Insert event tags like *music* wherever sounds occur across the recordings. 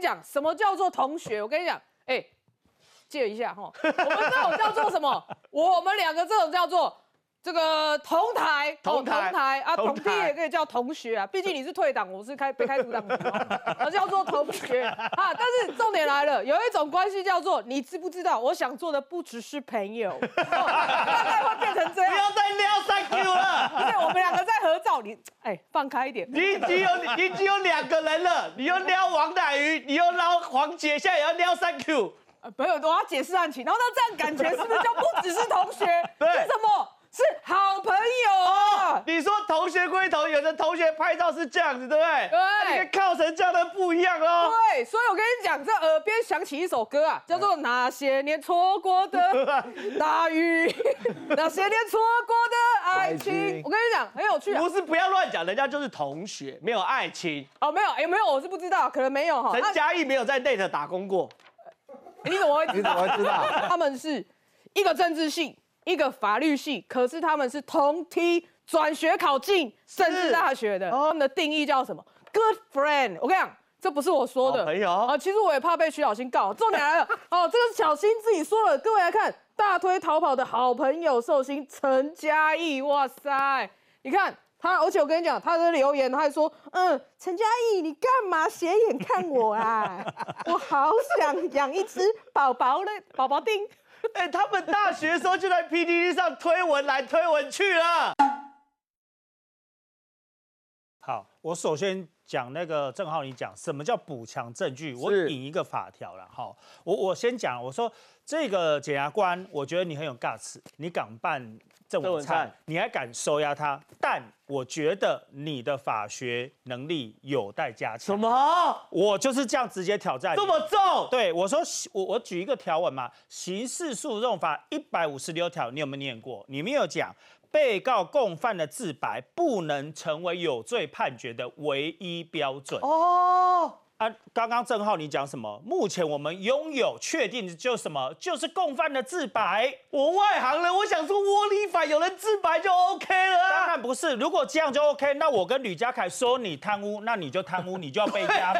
讲什么叫做同学？我跟你讲，哎，借一下哈，我们这种叫做什么？我们两个这种叫做。这个同台同同台啊，同弟也可以叫同学啊。毕竟你是退党，我是开被开除党，而 *laughs* 是叫做同学啊。但是重点来了，有一种关系叫做你知不知道？我想做的不只是朋友，大概会变成这样。不要再撩三 Q 了。对，我们两个在合照，你哎放开一点。你已经有你已经有两个人了，你又撩王乃鱼，你又撩黄姐，现在也要撩三 Q。朋友，我要解释案情。然后那这样感觉是不是就不只是同学？*laughs* 对，什么？是好朋友，你说同学归同学，有的同学拍照是这样子，对不对？对，靠成这样的不一样哦。对，所以我跟你讲，这耳边响起一首歌啊，叫做《那些年错过的 *laughs* 大雨》，*laughs* 那些年错过的爱情。我跟你讲，很有趣啊。不是，不要乱讲，人家就是同学，没有爱情。哦，没有，有没有？我是不知道，可能没有哈。陈嘉毅没有在内特打工过，你怎么会？你怎么会知道？*laughs* 他们是一个政治性。一个法律系，可是他们是同梯转学考进政治大学的。他们的定义叫什么？Good friend。我跟你讲，这不是我说的。啊，其实我也怕被徐小新告。重点来了，*laughs* 哦，这个是小新自己说了。各位来看，大推逃跑的好朋友寿星陈嘉义，哇塞，你看他，而且我跟你讲，他的留言他还说，嗯，陈嘉义，你干嘛斜眼看我啊？*laughs* 我好想养一只宝宝的宝宝丁。*laughs* 哎，他们大学时候就在 PTT 上推文来推文去了。好，我首先。讲那个郑浩，你讲什么叫补强证据？我引一个法条了哈。我我先讲，我说这个检察官，我觉得你很有 guts，你敢办郑文灿，你还敢收押他，但我觉得你的法学能力有待加强。什么？我就是这样直接挑战，这么重？对，我说我我举一个条文嘛，《刑事诉讼法》一百五十六条，你有没有念过？你没有讲。被告共犯的自白不能成为有罪判决的唯一标准。哦。啊，刚刚郑浩你讲什么？目前我们拥有确定就什么，就是共犯的自白。我外行人，我想说窝里法，有人自白就 OK 了。当然不是，如果这样就 OK，那我跟吕家凯说你贪污，那你就贪污，你就要被押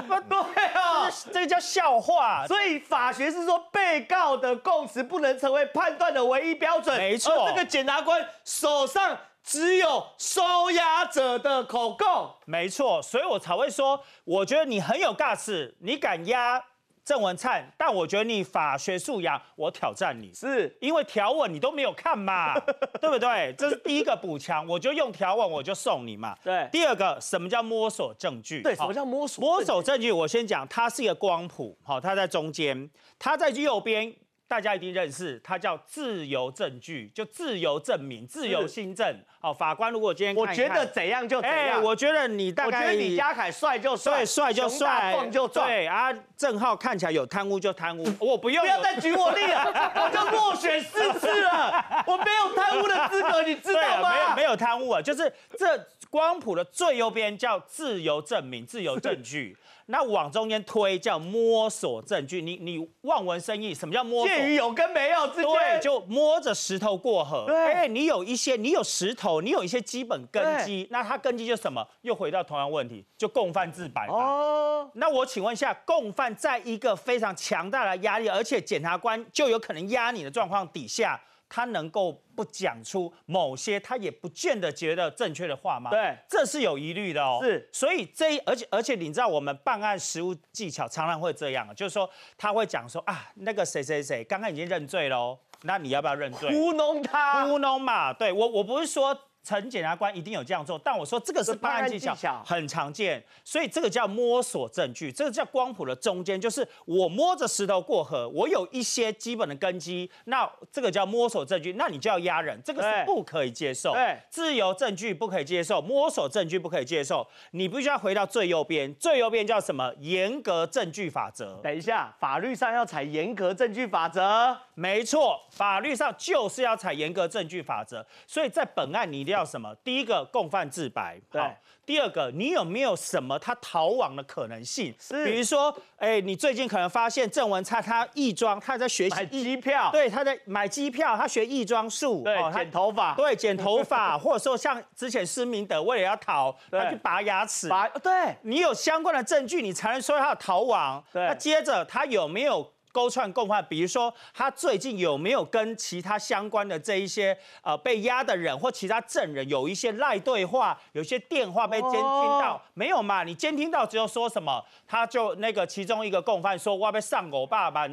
不 *laughs* 对啊，这个叫笑话。所以法学是说，被告的供词不能成为判断的唯一标准。没错，这个检察官手上。只有收押者的口供，没错，所以我才会说，我觉得你很有尬事，你敢压郑文灿，但我觉得你法学素养，我挑战你，是因为条文你都没有看嘛，*laughs* 对不对？这是第一个补强，我就用条文，我就送你嘛。对。第二个，什么叫摸索证据？对，什么叫摸索？摸索证据，我先讲，它是一个光谱，好，它在中间，它在右边。大家一定认识，它叫自由证据，就自由证明、自由新证。好，法官如果今天我觉得怎样就怎哎，我觉得你大概，我觉得李家凯帅就帅，帅就帅，对啊，郑浩看起来有贪污就贪污，我不用，不要再举我例了，*laughs* 我就落选四次了，我没有贪污的资格，你知道吗？没有没有贪污啊，就是这光谱的最右边叫自由证明、自由证据。那往中间推叫摸索证据，你你望文生义，什么叫摸索？介于有跟没有之间。对，就摸着石头过河。对，你有一些，你有石头，你有一些基本根基。那它根基就什么？又回到同样问题，就共犯自白。哦。那我请问一下，共犯在一个非常强大的压力，而且检察官就有可能压你的状况底下。他能够不讲出某些他也不见得觉得正确的话吗？对，这是有疑虑的哦。是，所以这而且而且你知道，我们办案实务技巧常常会这样，就是说他会讲说啊，那个谁谁谁刚刚已经认罪喽，那你要不要认罪？糊弄他，糊弄嘛。对我，我不是说。陈检察官一定有这样做，但我说这个是办案技巧，很常见，所以这个叫摸索证据，这个叫光谱的中间，就是我摸着石头过河，我有一些基本的根基，那这个叫摸索证据，那你就要压人，这个是不可以接受，自由证据不可以接受，摸索证据不可以接受，你必须要回到最右边，最右边叫什么？严格证据法则。等一下，法律上要采严格证据法则。没错，法律上就是要采严格证据法则，所以在本案你一定要什么？第一个共犯自白，好。第二个你有没有什么他逃亡的可能性？是，比如说，哎，你最近可能发现郑文灿他易庄，他在学习机票，对，他在买机票，他学易庄术，对，剪头发，对，剪头发，*laughs* 或者说像之前施明德为了要逃，他去拔牙齿，拔，对你有相关的证据，你才能说他逃亡。对，那接着他有没有？勾串共犯，比如说他最近有没有跟其他相关的这一些呃被押的人或其他证人有一些赖对话，有些电话被监听到？没有嘛？你监听到之后说什么？他就那个其中一个共犯说我要被上狗爸爸。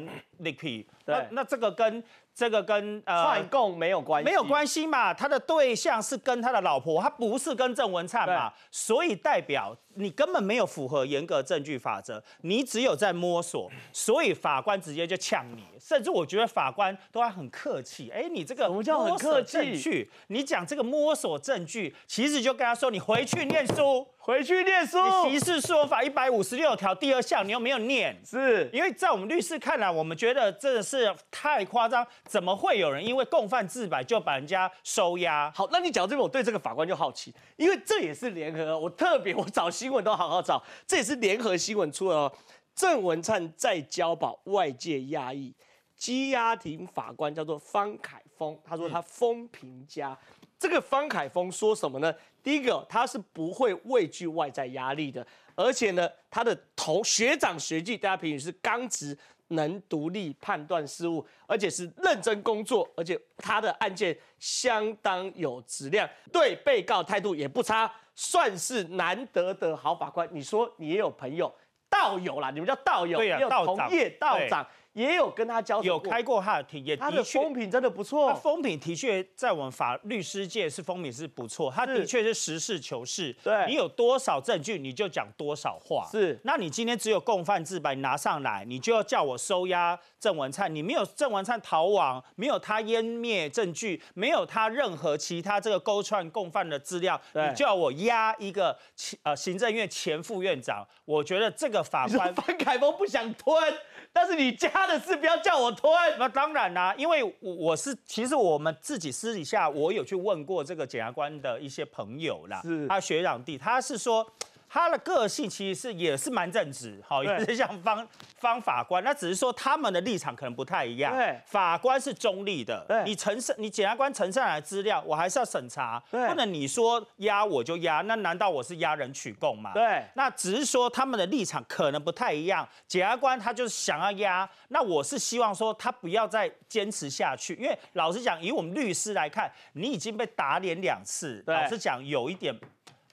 那那这个跟这个跟呃串供没有关系，没有关系嘛？他的对象是跟他的老婆，他不是跟郑文灿嘛？所以代表你根本没有符合严格证据法则，你只有在摸索，所以法官直接就呛你，甚至我觉得法官都还很客气。哎，你这个什么叫很客气？证据，你讲这个摸索证据，其实就跟他说你回去念书，回去念书。刑事说法一百五十六条第二项，你又没有念？是因为在我们律师看来，我们觉得。的真的是太夸张，怎么会有人因为共犯自白就把人家收押？好，那你讲到这边，我对这个法官就好奇，因为这也是联合，我特别我找新闻都好好找，这也是联合新闻出了。郑文灿在交保，外界压抑，羁押庭法官叫做方凯峰，他说他风评家。这个方凯峰说什么呢？第一个，他是不会畏惧外在压力的，而且呢，他的头学长学弟大家评语是刚直。能独立判断事物，而且是认真工作，而且他的案件相当有质量，对被告态度也不差，算是难得的好法官。你说你也有朋友道友啦，你们叫道友，叫同业道长。也有跟他交有开过他的庭，他的风评真的不错。他风评的确在我们法律师界是风评是不错，他的确是实事求是。对，你有多少证据你就讲多少话。是，那你今天只有共犯自白拿上来，你就要叫我收押郑文灿，你没有郑文灿逃亡，没有他湮灭证据，没有他任何其他这个勾串共犯的资料，你叫我押一个前呃行政院前副院长，我觉得这个法官范凯峰不想吞，但是你加。他的事不要叫我吞。那当然啦，因为我是其实我们自己私底下我有去问过这个检察官的一些朋友啦，是，他学长弟，他是说他的个性其实是也是蛮正直，好，也是像方。方法官，那只是说他们的立场可能不太一样。对，法官是中立的。对，你呈上，你检察官呈上来资料，我还是要审查。对，不能你说压我就压，那难道我是压人取供吗？对，那只是说他们的立场可能不太一样。检察官他就是想要压，那我是希望说他不要再坚持下去，因为老实讲，以我们律师来看，你已经被打脸两次，老实讲有一点。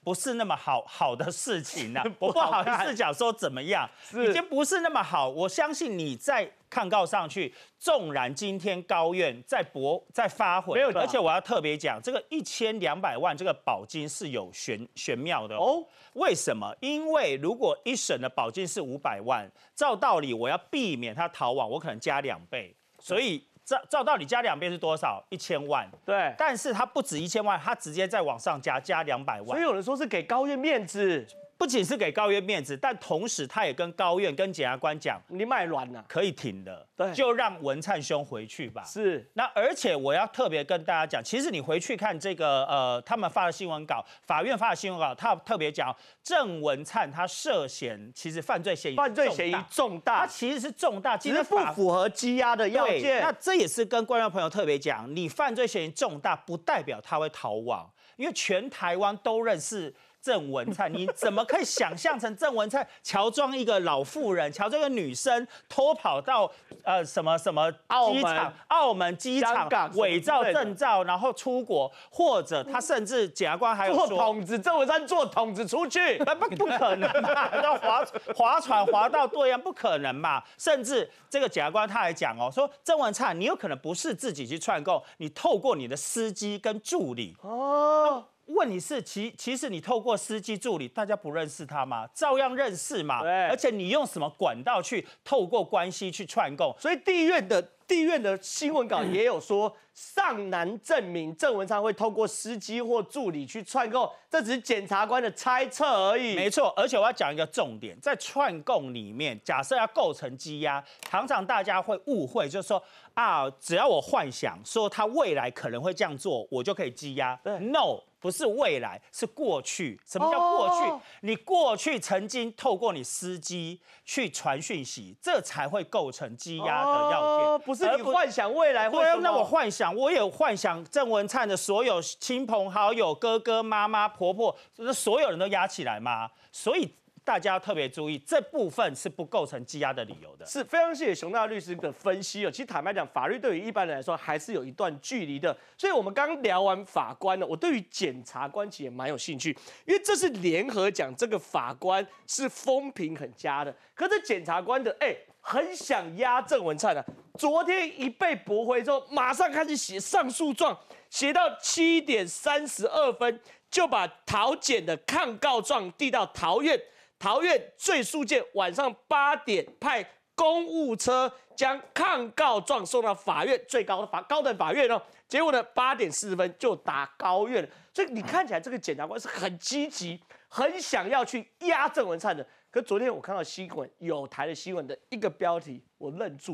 不是那么好好的事情呐，我不好意思讲说怎么样，已经不是那么好。我相信你再抗告上去，纵然今天高院在驳在发回，没有，而且我要特别讲这个一千两百万这个保金是有玄玄妙的哦。为什么？因为如果一审的保金是五百万，照道理我要避免他逃亡，我可能加两倍，所以。照照道理加两倍是多少？一千万。对，但是它不止一千万，它直接再往上加，加两百万。所以有人说是给高院面子。不仅是给高院面子，但同时他也跟高院、跟检察官讲：“你卖卵了，可以停的，对，就让文灿兄回去吧。”是。那而且我要特别跟大家讲，其实你回去看这个，呃，他们发的新闻稿，法院发的新闻稿，他特别讲郑文灿他涉嫌其实犯罪嫌疑，犯罪嫌疑重大，他其实是重大，其实不符合羁押的要件。那这也是跟观众朋友特别讲，你犯罪嫌疑重大不代表他会逃亡，因为全台湾都认识。郑文灿，你怎么可以想象成郑文灿乔装一个老妇人，乔装一个女生，偷跑到呃什么什么澳门澳门机场伪造证照，然后出国？或者他甚至检察官还有说，坐筒子郑文灿坐筒子出去？不 *laughs* 不可能嘛，要划划船划到对岸，不可能嘛？甚至这个检察官他还讲哦，说郑文灿你有可能不是自己去串供，你透过你的司机跟助理哦。问题是，其其实你透过司机助理，大家不认识他吗？照样认识嘛。而且你用什么管道去透过关系去串供？所以地院的地院的新闻稿也有说，尚难证明郑文昌会透过司机或助理去串供，这只是检察官的猜测而已。没错。而且我要讲一个重点，在串供里面，假设要构成羁押，常常大家会误会，就是说啊，只要我幻想说他未来可能会这样做，我就可以羁押。对。No。不是未来，是过去。什么叫过去？你过去曾经透过你司机去传讯息，这才会构成积压的要件。不是你幻想未来会？那我幻想，我也幻想郑文灿的所有亲朋好友、哥哥、妈妈、婆婆，就是所有人都压起来嘛。所以。大家特别注意，这部分是不构成羁押的理由的。是非常谢谢熊大律师的分析哦。其实坦白讲，法律对于一般人来说还是有一段距离的。所以我们刚聊完法官呢，我对于检察官其实也蛮有兴趣，因为这是联合讲这个法官是风评很佳的，可是检察官的哎，很想压郑文灿的。昨天一被驳回之后，马上开始写上诉状，写到七点三十二分，就把桃检的抗告状递到桃院。桃园最速界晚上八点派公务车将抗告状送到法院最高法高等法院哦。结果呢，八点四十分就打高院了。所以你看起来这个检察官是很积极，很想要去压郑文灿的。可昨天我看到新闻，有台的新闻的一个标题，我愣住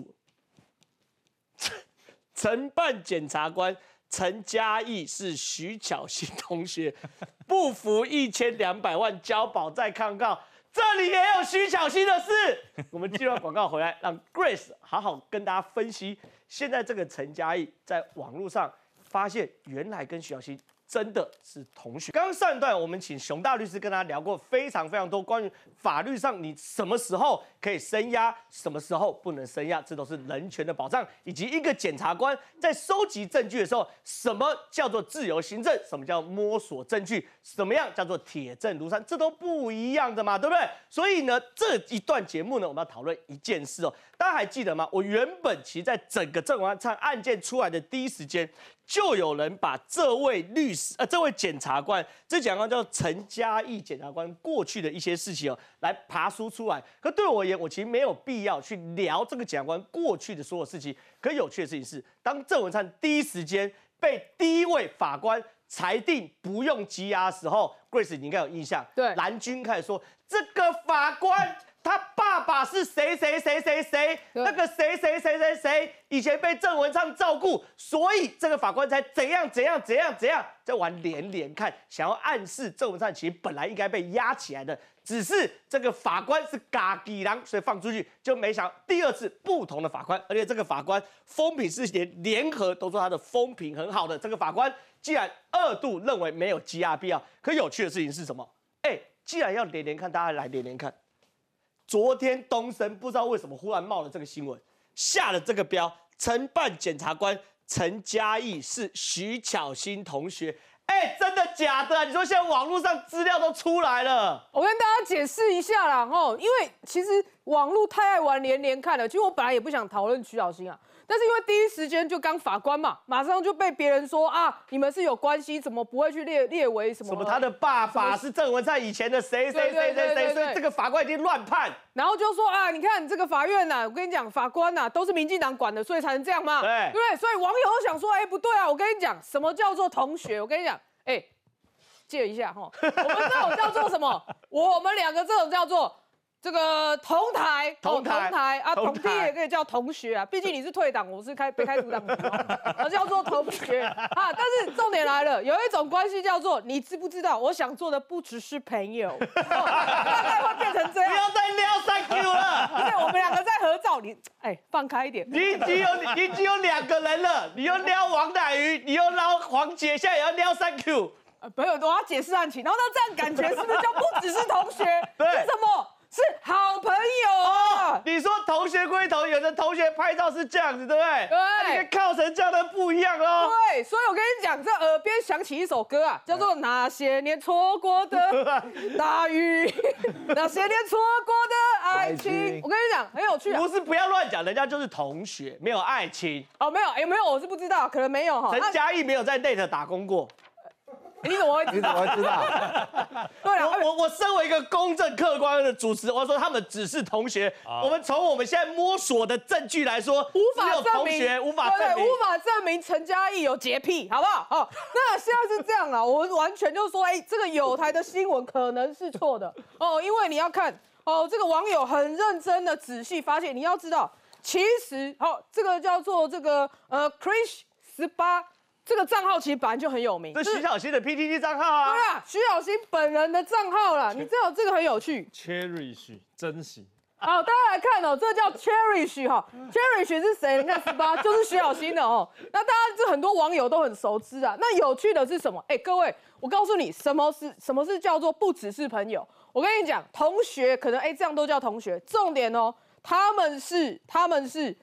了。*laughs* 承办检察官陈嘉义是徐巧芯同学，不服一千两百万交保再抗告。这里也有徐小新的事。*laughs* 我们接完广告回来，让 Grace 好好跟大家分析。现在这个陈嘉毅在网络上发现，原来跟徐小新真的是同学。刚刚上一段，我们请熊大律师跟他聊过非常非常多关于法律上，你什么时候可以伸压，什么时候不能伸压，这都是人权的保障，以及一个检察官在收集证据的时候，什么叫做自由行政，什么叫摸索证据，什么样叫做铁证如山，这都不一样的嘛，对不对？所以呢，这一段节目呢，我们要讨论一件事哦，大家还记得吗？我原本其实在整个郑万灿案件出来的第一时间。就有人把这位律师，呃，这位检察官，这检察官叫陈嘉义检察官，过去的一些事情哦，来爬书出来。可对我而言，我其实没有必要去聊这个检察官过去的所有事情。可有趣的事情是，当郑文灿第一时间被第一位法官裁定不用羁押时候，Grace 你应该有印象，对蓝军开始说这个法官。他爸爸是谁？谁谁谁谁？那个谁谁谁谁谁以前被郑文灿照顾，所以这个法官才怎样怎样怎样怎样在玩连连看，想要暗示郑文灿其实本来应该被压起来的，只是这个法官是嘎底狼，所以放出去，就没想第二次不同的法官，而且这个法官风评是连联合都说他的风评很好的，这个法官既然二度认为没有羁押必要，可有趣的事情是什么？哎，既然要连连看，大家来连连看。昨天东森不知道为什么忽然冒了这个新闻，下了这个标，承办检察官陈嘉毅是徐巧芯同学，哎，真的假的？你说现在网络上资料都出来了，我跟大家解释一下啦，吼，因为其实网络太爱玩连连看了，其实我本来也不想讨论徐巧新啊。但是因为第一时间就刚法官嘛，马上就被别人说啊，你们是有关系，怎么不会去列列为什么？什么他的爸爸是郑文灿以前的谁谁谁谁谁，所以这个法官已经乱判，然后就说啊，你看这个法院呐，我跟你讲，法官呐都是民进党管的，所以才能这样嘛，对不对？所以网友都想说，哎，不对啊，我跟你讲，什么叫做同学？我跟你讲，哎，借一下哈，我们这种叫做什么？我们两个这种叫做。这个同台，同台啊，同批也可以叫同学啊。毕竟你是退党，我是开被开除党，而叫做同学啊。但是重点来了，有一种关系叫做你知不知道？我想做的不只是朋友，大概会变成这样。不要再撩三 Q 了。对，我们两个在合照，你哎，放开一点。你已经有你已经有两个人了，你又撩王乃瑜，你又撩黄姐，现在也要撩三 Q。不要，我要解释案情。然后那这样感觉是不是就不只是同学？对。为什么？是好朋友，你说同学归同学，有的同学拍照是这样子，对不对？对，跟靠成这样的不一样哦。对，所以我跟你讲，这耳边响起一首歌啊，叫做《那些年错过的 *laughs* 大雨》，*laughs* 那些年错过的爱情。我跟你讲，很有趣啊。不是，不要乱讲，人家就是同学，没有爱情。哦，没有，哎，没有，我是不知道，可能没有哈。陈嘉义没有在奈特打工过。你怎么会？你怎么会知道？对啊，我我我身为一个公正客观的主持我我说他们只是同学。我们从我们现在摸索的证据来说，无法证明同学无法证明，无法证明陈嘉毅有洁癖，好不好？哦，*laughs* 那现在是这样啊，我们完全就是说，哎，这个友台的新闻可能是错的 *laughs* 哦，因为你要看哦，这个网友很认真的仔细发现，你要知道，其实哦，这个叫做这个呃，Crish 十八。这个账号其实本来就很有名，这徐小新的 P T T 账号啊。对啊，徐小新本人的账号啦。你知道这个很有趣，Cherish 珍惜。好，大家来看哦，这叫 Cherish 哈，Cherish 是谁？你看十八，就是徐小新的哦。那大家这很多网友都很熟知啊。那有趣的是什么？哎，各位，我告诉你，什么是什么是叫做不只是朋友？我跟你讲，同学可能哎这样都叫同学，重点哦，他们是他们是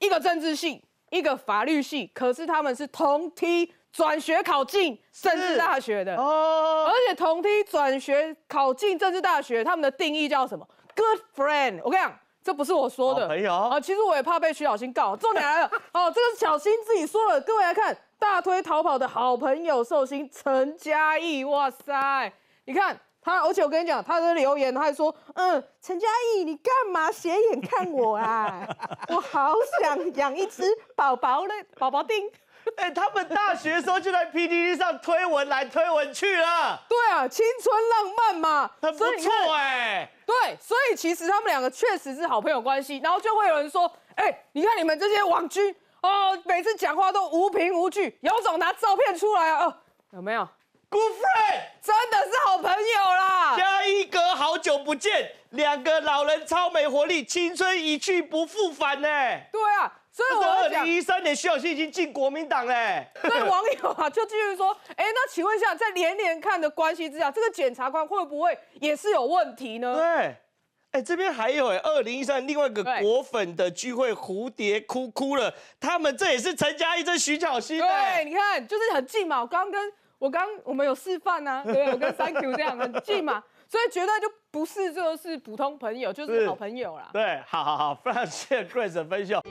一个政治性。一个法律系，可是他们是同梯转学考进政治大学的哦，而且同梯转学考进政治大学，他们的定义叫什么？Good friend，我跟你讲，这不是我说的啊，其实我也怕被徐小新告。重点来了 *laughs* 哦，这个是小新自己说了，各位来看大推逃跑的好朋友寿星陈嘉义，哇塞，你看。他，而且我跟你讲，他的留言，他还说，嗯，陈嘉怡，你干嘛斜眼看我啊？*laughs* 我好想养一只宝宝的宝宝丁。*laughs* 哎，他们大学时候就在 p d t 上推文来推文去了。对啊，青春浪漫嘛，不错哎。对，所以其实他们两个确实是好朋友关系，然后就会有人说，哎，你看你们这些网军哦，每次讲话都无凭无据，有种拿照片出来啊，有没有？Good friend，真的是好朋友啦！嘉一哥，好久不见，两个老人超没活力，青春一去不复返呢。对啊，所以我二零一三年徐小溪已经进国民党嘞。所 *laughs* 以网友啊，就继续说，哎，那请问一下，在连连看的关系之下，这个检察官会不会也是有问题呢？对，哎，这边还有哎，二零一三另外一个国粉的聚会，蝴蝶哭哭了，他们这也是陈嘉一，这徐小溪对，你看，就是很近嘛，我刚跟。我刚我们有示范呐，*laughs* 对不对？我跟 you 这样很近嘛，所以绝对就不是就是普通朋友，就是好朋友啦。对，好好好，非常谢谢 Chris 分享。